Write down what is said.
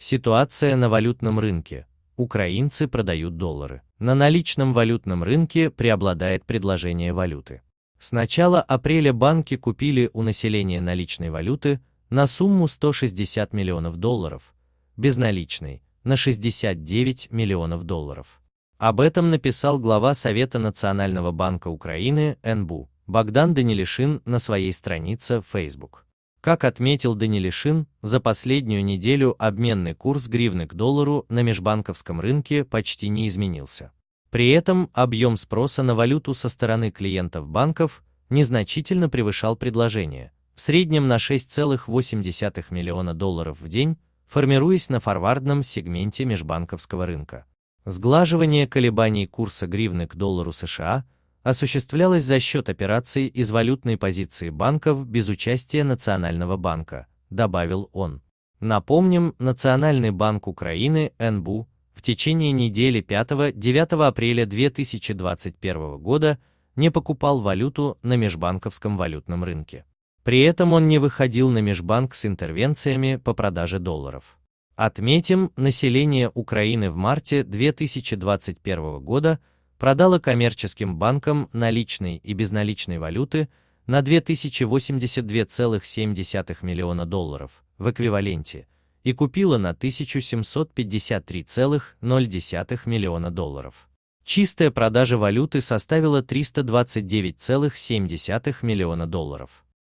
Ситуация на валютном рынке. Украинцы продают доллары. На наличном валютном рынке преобладает предложение валюты. С начала апреля банки купили у населения наличной валюты на сумму 160 миллионов долларов, безналичной – на 69 миллионов долларов. Об этом написал глава Совета Национального банка Украины НБУ Богдан Данилишин на своей странице Facebook. Как отметил Данилишин, за последнюю неделю обменный курс гривны к доллару на межбанковском рынке почти не изменился. При этом объем спроса на валюту со стороны клиентов банков незначительно превышал предложение, в среднем на 6,8 миллиона долларов в день, формируясь на форвардном сегменте межбанковского рынка. Сглаживание колебаний курса гривны к доллару США – осуществлялось за счет операций из валютной позиции банков без участия Национального банка, добавил он. Напомним, Национальный банк Украины НБУ в течение недели 5-9 апреля 2021 года не покупал валюту на межбанковском валютном рынке. При этом он не выходил на межбанк с интервенциями по продаже долларов. Отметим, население Украины в марте 2021 года – продала коммерческим банкам наличной и безналичной валюты на 2082,7 миллиона долларов в эквиваленте и купила на 1753,0 миллиона долларов. Чистая продажа валюты составила 329,7 миллиона долларов.